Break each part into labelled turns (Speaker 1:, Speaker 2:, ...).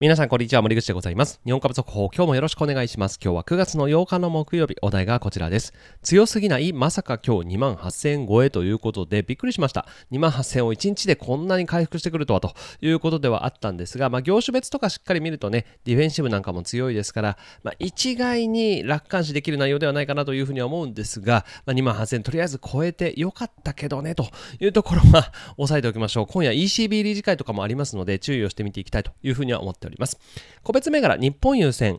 Speaker 1: 皆さん、こんにちは。森口でございます。日本株速報、今日もよろしくお願いします。今日は9月の8日の木曜日、お題がこちらです。強すぎない、まさか今日2万8000円超えということで、びっくりしました。2万8000円を1日でこんなに回復してくるとは、ということではあったんですが、まあ、業種別とかしっかり見るとね、ディフェンシブなんかも強いですから、まあ、一概に楽観視できる内容ではないかなというふうには思うんですが、まあ、2万8000円とりあえず超えてよかったけどね、というところは、押さえておきましょう。今夜 ECB 理事会とかもありますので、注意をしてみていきたいというふうには思っております。おります。個別銘柄、日本優先。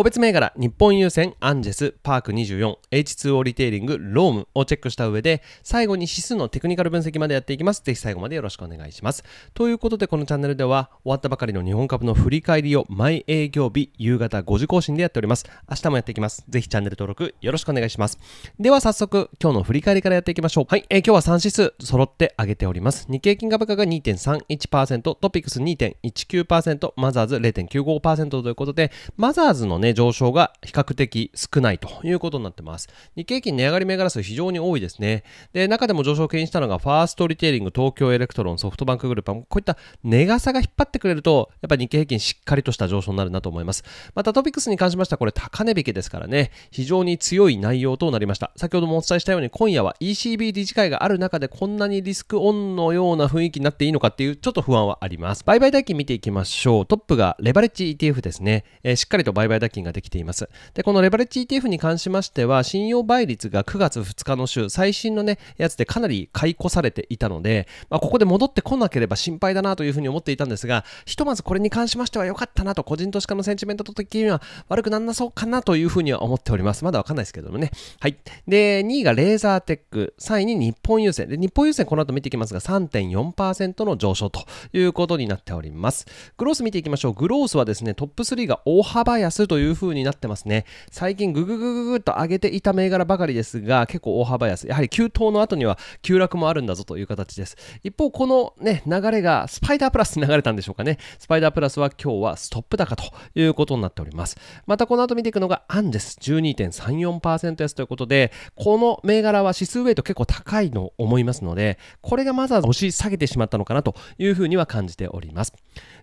Speaker 1: 個別銘柄、日本郵船、アンジェス、パーク24、H2O リテイリング、ロームをチェックした上で、最後に指数のテクニカル分析までやっていきます。ぜひ最後までよろしくお願いします。ということで、このチャンネルでは、終わったばかりの日本株の振り返りを毎営業日、夕方5時更新でやっております。明日もやっていきます。ぜひチャンネル登録よろしくお願いします。では早速、今日の振り返りからやっていきましょう。はい、えー、今日は3指数揃って上げております。日経金株価が2.31%、トピックス2.19%、マザーズ0.95%ということで、マザーズのね、上昇が比較的少ないということになってます。日経金値上がり銘柄数非常に多いですね。で、中でも上昇を牽引したのが、ファーストリテイリング、東京エレクトロン、ソフトバンクグループ、こういった値傘が引っ張ってくれると、やっぱり日経平均しっかりとした上昇になるなと思います。またトピックスに関しましては、これ高値引きですからね、非常に強い内容となりました。先ほどもお伝えしたように、今夜は ECB 理事会がある中で、こんなにリスクオンのような雰囲気になっていいのかっていう、ちょっと不安はあります。売買代金見ていきましょう。トップがレバレッジ ETF ですね。えー、しっかりと売買代金金ができています。で、このレバレッジ ETF に関しましては、信用倍率が9月2日の週、最新のね、やつでかなり解雇されていたので、まあ、ここで戻ってこなければ心配だなというふうに思っていたんですが、ひとまずこれに関しましては良かったなと、個人投資家のセンチメント的には悪くなんなそうかなというふうには思っております。まだわかんないですけどもね。はい。で、2位がレーザーテック、3位に日本郵船。で、日本郵船この後見ていきますが、3.4%の上昇ということになっております。グロース見ていきましょう。グロースはですね、トップ3が大幅安といういう風になってますね。最近グググググっと上げていた銘柄ばかりですが、結構大幅安。やはり急騰の後には急落もあるんだぞという形です。一方、このね、流れがスパイダープラスに流れたんでしょうかね。スパイダープラスは今日はストップ高ということになっております。またこの後見ていくのがアンです。12.34%安ということで、この銘柄は指数ウェイト結構高いの思いますので、これがまずは押し下げてしまったのかなというふうには感じております。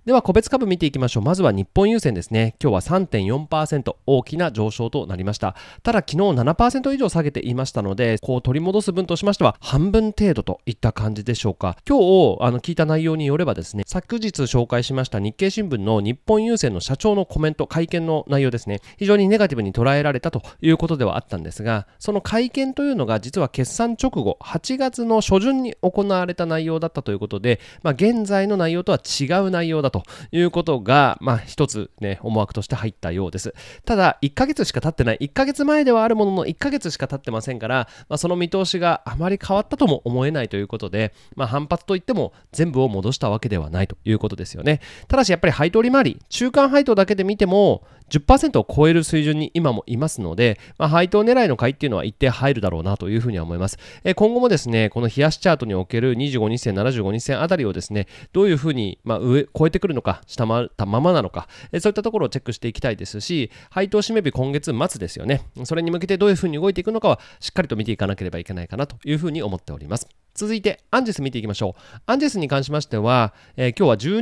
Speaker 1: では個別株見ていきましょう。まずは日本優先ですね。今日は3.4%大きな上昇となりました。ただ昨日7%以上下げていましたので、こう取り戻す分としましては半分程度といった感じでしょうか。今日あの聞いた内容によればですね、昨日紹介しました日経新聞の日本郵船の社長のコメント、会見の内容ですね、非常にネガティブに捉えられたということではあったんですが、その会見というのが実は決算直後、8月の初旬に行われた内容だったということで、まあ、現在の内容とは違う内容だと。ということが、まあ、一つね、思惑として入ったようです。ただ、1ヶ月しか経ってない、1ヶ月前ではあるものの、1ヶ月しか経ってませんから、まあ、その見通しがあまり変わったとも思えないということで、まあ、反発といっても全部を戻したわけではないということですよね。ただし、やっぱり配当利回り、中間配当だけで見ても、10%を超える水準に今もいますので、まあ、配当狙いの買いっていうのは一定入るだろうなというふうには思います。えー、今後もですね、この冷やしチャートにおける25日線、75日線あたりをですね、どういうふうに、まあ、上、超えてくるのか、下回ったままなのか、えー、そういったところをチェックしていきたいですし、配当締め日今月末ですよね。それに向けてどういうふうに動いていくのかは、しっかりと見ていかなければいけないかなというふうに思っております。続いて、アンジェス見ていきましょう。アンジェスに関しましては、えー、今日は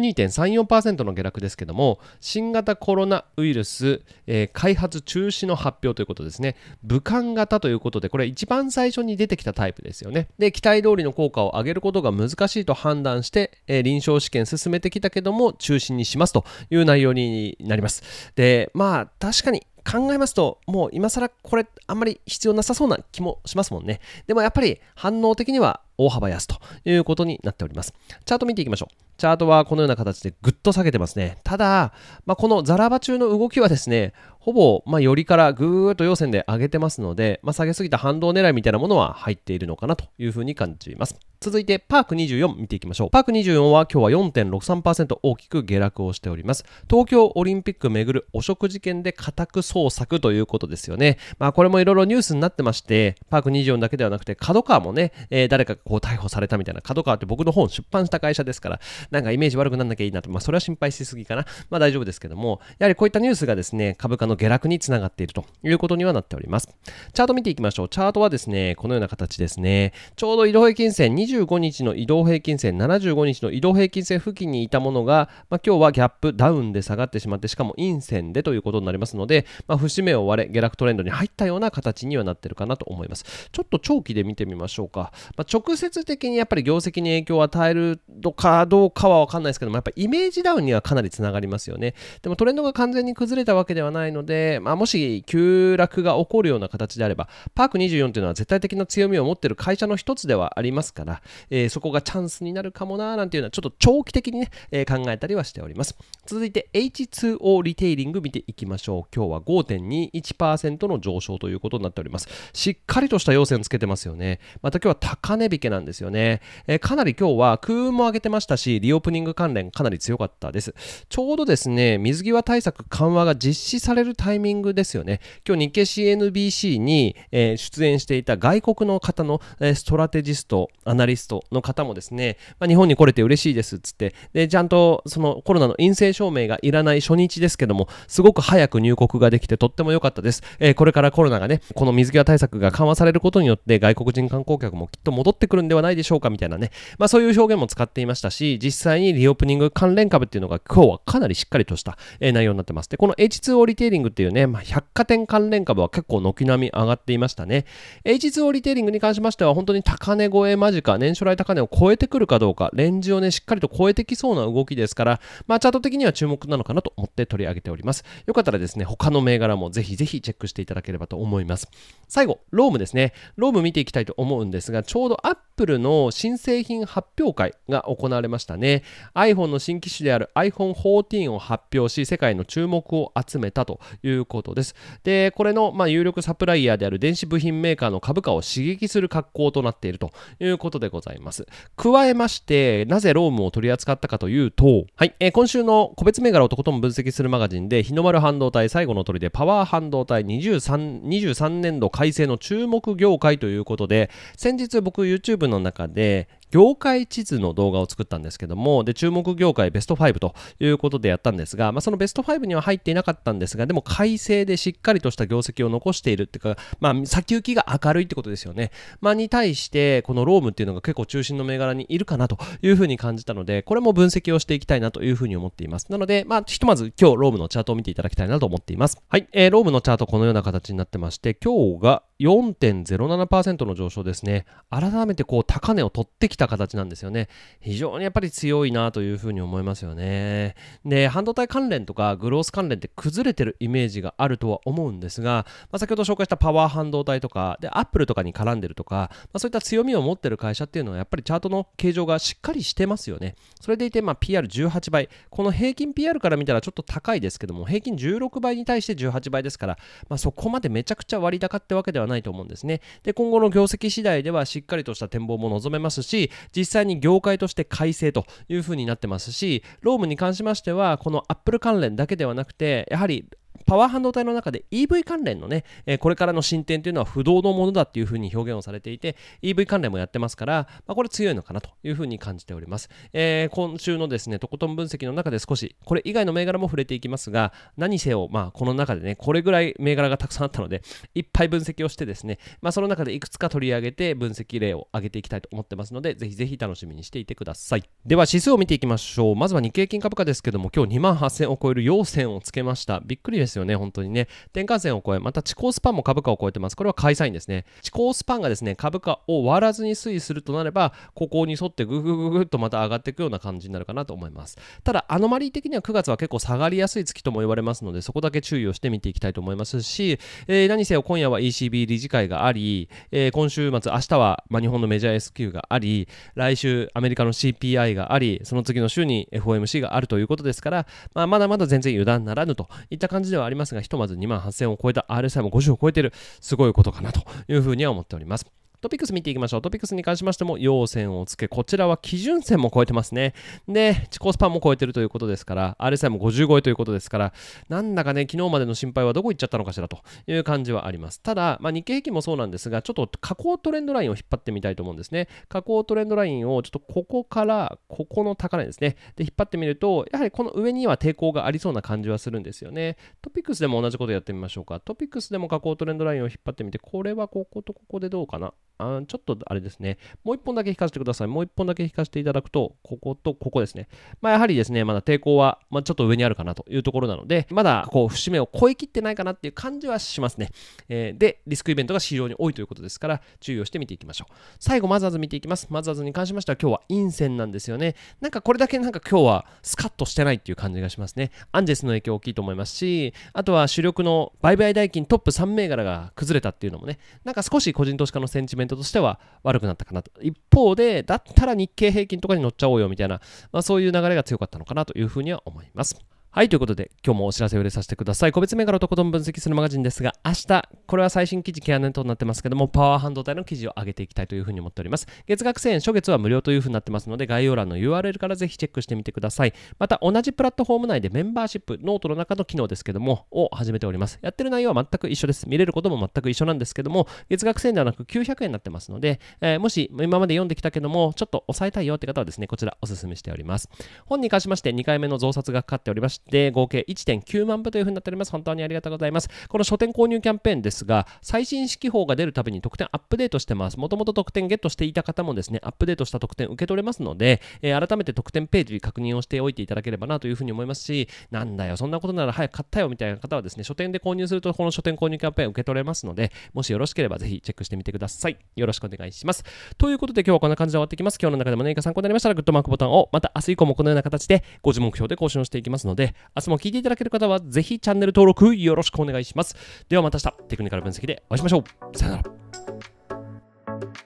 Speaker 1: 12.34%の下落ですけども、新型コロナウイルス、えー、開発中止の発表ということですね。武漢型ということで、これ一番最初に出てきたタイプですよね。で、期待通りの効果を上げることが難しいと判断して、えー、臨床試験進めてきたけども、中心にしますという内容になります。で、まあ、確かに考えますと、もう今更これあんまり必要なさそうな気もしますもんね。でもやっぱり反応的には大幅安ということになっております。チャート見ていきましょう。チャートはこのような形でぐっと下げてますね。ただ、まあ、このザラバ中の動きはですね、ほぼ、まあ、寄りからぐーっと要線で上げてますので、まあ、下げすぎた反動狙いみたいなものは入っているのかなというふうに感じます。続いて、パーク24見ていきましょう。パーク24は今日は4.63%大きく下落をしております。東京オリンピックめぐる汚職事件で家宅捜索ということですよね。まあ、これもいろいろニュースになってまして、パーク24だけではなくて、角川もね、えー、誰かがこう逮捕されたみたいな、角川って僕の本出版した会社ですから、なんかイメージ悪くなんなきゃいいなと、まあ、それは心配しすぎかな。まあ、大丈夫ですけども、やはりこういったニュースがですね、株価のの下落につながっているということにはなっております。チャート見ていきましょう。チャートはですね、このような形ですね。ちょうど移動平均線、25日の移動平均線、75日の移動平均線付近にいたものが、まあ、今日はギャップダウンで下がってしまって、しかも陰線でということになりますので、まあ、節目を割れ、下落トレンドに入ったような形にはなってるかなと思います。ちょっと長期で見てみましょうか。まあ、直接的にやっぱり業績に影響を与えるのかどうかはわかんないですけども、やっぱイメージダウンにはかなりつながりますよね。でもトレンドが完全に崩れたわけではないので、で、まあ、もし急落が起こるような形であれば、パーク24というのは絶対的な強みを持っている会社の一つではありますから、えー、そこがチャンスになるかもななんていうのは、ちょっと長期的にね、えー、考えたりはしております。続いて H2O リテイリング見ていきましょう。今日は5.21%の上昇ということになっております。しっかりとした要線つけてますよね。また今日は高値引けなんですよね。えー、かなり今日は空運も上げてましたし、リオープニング関連かなり強かったです。ちょうどですね、水際対策緩和が実施されるタイミングですよね今日日経 CNBC に、えー、出演していた外国の方の、えー、ストラテジストアナリストの方もですね、まあ、日本に来れて嬉しいですっつってでちゃんとそのコロナの陰性証明がいらない初日ですけどもすごく早く入国ができてとっても良かったです、えー、これからコロナがねこの水際対策が緩和されることによって外国人観光客もきっと戻ってくるんではないでしょうかみたいなね、まあ、そういう表現も使っていましたし実際にリオープニング関連株っていうのが今日はかなりしっかりとした、え内容になってますでこの h 2リテイリンググっていうね、まあ、百貨店関連株は結構軒並み上がっていましたね。H2O リテイリングに関しましては本当に高値超え間近、年初来高値を超えてくるかどうか、レンジをね、しっかりと超えてきそうな動きですから、まあ、チャート的には注目なのかなと思って取り上げております。よかったらですね、他の銘柄もぜひぜひチェックしていただければと思います。最後、ロームですね。ローム見ていきたいと思うんですが、ちょうどアップルの新製品発表会が行われましたね。iPhone の新機種である iPhone 14を発表し、世界の注目を集めたということです。で、これの、まあ、有力サプライヤーである電子部品メーカーの株価を刺激する格好となっているということでございます。加えまして、なぜロームを取り扱ったかというと、はい、えー、今週の個別銘柄をとことん分析するマガジンで、日の丸半導体最後のりでパワー半導体 23, 23年度改正の注目業界ということで、先日僕 YouTube の中で業界地図の動画を作ったんですけども、で、注目業界ベスト5ということでやったんですが、まあ、そのベスト5には入っていなかったんですが、でも改正でしっかりとした業績を残しているっていうか、まあ、先行きが明るいってことですよね。まあ、に対して、このロームっていうのが結構中心の銘柄にいるかなというふうに感じたので、これも分析をしていきたいなというふうに思っています。なので、まあ、ひとまず今日ロームのチャートを見ていただきたいなと思っています。はい、えー、ロームのチャートこのような形になってまして、今日が4.07%の上昇ですね。改めてこう高値を取ってきた形なんですよね。非常にやっぱり強いなというふうに思いますよね。で、半導体関連とかグロース関連って崩れてるイメージがあるとは思うんですが、まあ、先ほど紹介したパワー半導体とか、で、アップルとかに絡んでるとか、まあ、そういった強みを持ってる会社っていうのはやっぱりチャートの形状がしっかりしてますよね。それでいて、まあ、PR18 倍。この平均 PR から見たらちょっと高いですけども、平均16倍に対して18倍ですから、まあ、そこまでめちゃくちゃ割高ってわけでははないと思うんですね。で、今後の業績次第ではしっかりとした展望も望めますし、実際に業界として改正というふうになってますし、ロームに関しましては、この Apple 関連だけではなくて、やはりパワー半導体の中で EV 関連のね、えこれからの進展というのは不動のものだっていうふうに表現をされていて EV 関連もやってますから、まあ、これ強いのかなというふうに感じております、えー、今週のですねとことん分析の中で少しこれ以外の銘柄も触れていきますが何せを、まあ、この中でねこれぐらい銘柄がたくさんあったのでいっぱい分析をしてですね、まあ、その中でいくつか取り上げて分析例を上げていきたいと思ってますのでぜひぜひ楽しみにしていてくださいでは指数を見ていきましょうまずは日経金株価ですけども今日2万8000を超える陽線をつけましたびっくりですですよね、本当にね。転換線を超え、また地高スパンも株価を超えてます。これは買いサインですね。地高スパンがですね、株価を割らずに推移するとなれば、ここに沿ってぐぐぐぐっとまた上がっていくような感じになるかなと思います。ただ、アノマリー的には9月は結構下がりやすい月とも言われますので、そこだけ注意をして見ていきたいと思いますし、えー、何せよ今夜は ECB 理事会があり、えー、今週末、明日は、まあ、日本のメジャー S q があり、来週アメリカの CPI があり、その次の週に FOMC があるということですから、まあ、まだまだ全然油断ならぬといった感じでははありますが、ひとまず2万8000を超えた RSI も50を超えている、すごいことかなというふうには思っております。トピックス見ていきましょう。トピックスに関しましても、要線をつけ、こちらは基準線も超えてますね。で、地高スパンも超えてるということですから、RSI も50超えということですから、なんだかね、昨日までの心配はどこ行っちゃったのかしらという感じはあります。ただ、まあ、日経平均もそうなんですが、ちょっと下降トレンドラインを引っ張ってみたいと思うんですね。下降トレンドラインをちょっとここから、ここの高値ですね。で、引っ張ってみると、やはりこの上には抵抗がありそうな感じはするんですよね。トピックスでも同じことやってみましょうか。トピックスでも下降トレンドラインを引っ張ってみて、これはこことここでどうかなあちょっとあれですね、もう一本だけ引かせてください。もう一本だけ引かせていただくと、こことここですね。まあ、やはりですね、まだ抵抗は、まあ、ちょっと上にあるかなというところなので、まだこう節目を超えきってないかなっていう感じはしますね。えー、で、リスクイベントが非常に多いということですから、注意をして見ていきましょう。最後、マザーズ見ていきます。マザーズに関しましては、今日は陰線なんですよね。なんかこれだけなんか今日はスカッとしてないっていう感じがしますね。アンジェスの影響大きいと思いますし、あとは主力の売買代金トップ3銘柄が崩れたっていうのもね、なんか少し個人投資家のセンチメントントとしては悪くなったかなと。一方で、だったら日経平均とかに乗っちゃおうよみたいな、まあ、そういう流れが強かったのかなというふうには思います。はい、ということで、今日もお知らせを入れさせてください。個別銘柄のとことん分析するマガジンですが、明日、これは最新記事、ケアネットになってますけども、パワー半導体の記事を上げていきたいというふうに思っております。月額1000円、初月は無料というふうになってますので、概要欄の URL からぜひチェックしてみてください。また、同じプラットフォーム内でメンバーシップ、ノートの中の機能ですけども、を始めております。やってる内容は全く一緒です。見れることも全く一緒なんですけども、月額1000円ではなく900円になってますので、えー、もし今まで読んできたけども、ちょっと抑えたいよって方はですね、こちらお勧めしております。本に関しまして、2回目の増刷がかかっておりまして、で、合計1.9万部というふうになっております。本当にありがとうございます。この書店購入キャンペーンですが、最新式法が出るたびに特典アップデートしてます。もともと特典ゲットしていた方もですね、アップデートした特典受け取れますので、えー、改めて特典ページに確認をしておいていただければなというふうに思いますし、なんだよ、そんなことなら早く買ったよみたいな方はですね、書店で購入するとこの書店購入キャンペーン受け取れますので、もしよろしければぜひチェックしてみてください。よろしくお願いします。ということで今日はこんな感じで終わっていきます。今日の中でも何か参考になりましたらグッドマークボタンを、また明日以降もこのような形で5時目標で更新をしていきますので、明日も聞いていただける方は、ぜひチャンネル登録よろしくお願いします。ではまた明日、テクニカル分析でお会いしましょう。さよなら。